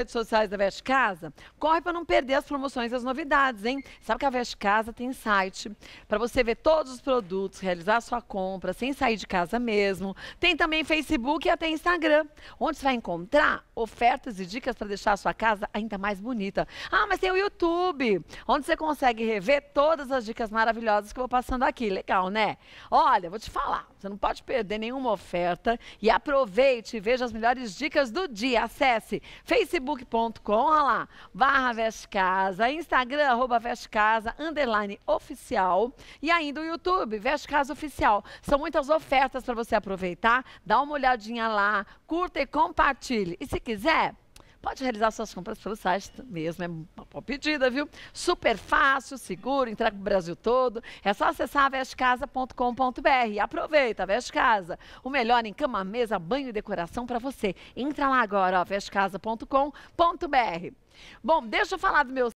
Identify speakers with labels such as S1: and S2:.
S1: redes sociais da Veste Casa, corre para não perder as promoções e as novidades, hein? Sabe que a Veste Casa tem site para você ver todos os produtos, realizar sua compra sem sair de casa mesmo. Tem também Facebook e até Instagram, onde você vai encontrar ofertas e dicas para deixar a sua casa ainda mais bonita. Ah, mas tem o YouTube, onde você consegue rever todas as dicas maravilhosas que eu vou passando aqui. Legal, né? Olha, vou te falar, você não pode perder nenhuma oferta e aproveite e veja as melhores dicas do dia. Acesse facebook.com, lá, barra Veste Casa, Instagram, arroba Veste Casa, underline oficial e ainda o YouTube, Veste Casa Oficial. São muitas ofertas para você aproveitar, dá uma olhadinha lá, curta e compartilhe. E se quiser, pode realizar suas compras pelo site mesmo, é uma boa pedida, viu? Super fácil, seguro, entrega para o Brasil todo. É só acessar vestecasa.com.br. Aproveita, Veste Casa, o melhor em cama, mesa, banho e decoração para você. Entra lá agora, vestcasa.com.br. Bom, deixa eu falar do meu